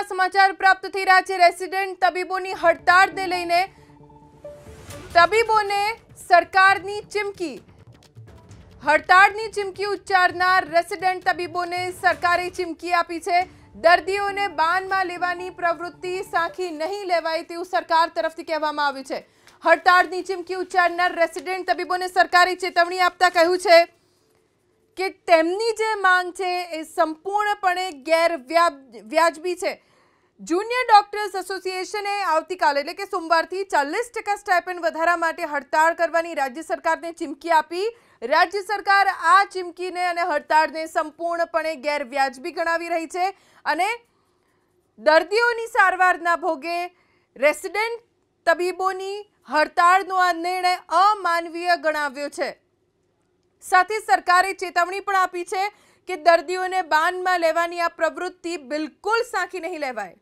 મહત્વના સમાચાર પ્રાપ્ત થઈ રહ્યા છે રેસિડેન્ટ તબીબોની હડતાળને લઈને તબીબોને સરકારની ચીમકી હડતાળની ચીમકી ઉચ્ચારનાર રેસિડેન્ટ તબીબોને સરકારે ચીમકી આપી છે દર્દીઓને બાનમાં લેવાની પ્રવૃત્તિ સાંખી નહીં લેવાય તેવું સરકાર તરફથી કહેવામાં આવ્યું છે હડતાળની ચીમકી ઉચ્ચારનાર રેસિડેન્ટ તબીબોને સરકારે ચેતવણી આપતા કહ્યું છે કે તેમની જે માંગ છે એ સંપૂર્ણપણે ગેરવ્યાજબી છે જુનિયર ડોક્ટર્સ એસોસિએશને આવતીકાલે એટલે કે સોમવારથી ચાલીસ ટકા સ્ટાઇપેન્ડ વધારા માટે હડતાળ કરવાની રાજ્ય સરકારને ચીમકી આપી રાજ્ય સરકાર આ ચીમકીને અને હડતાળને સંપૂર્ણપણે ગેરવ્યાજબી ગણાવી રહી છે અને દર્દીઓની સારવારના ભોગે રેસિડેન્ટ તબીબોની હડતાળનો આ નિર્ણય અમાનવીય ગણાવ્યો છે સાથે સરકારે ચેતવણી પણ આપી છે કે દર્દીઓને બાનમાં લેવાની આ પ્રવૃત્તિ બિલકુલ સાંખી નહીં લેવાય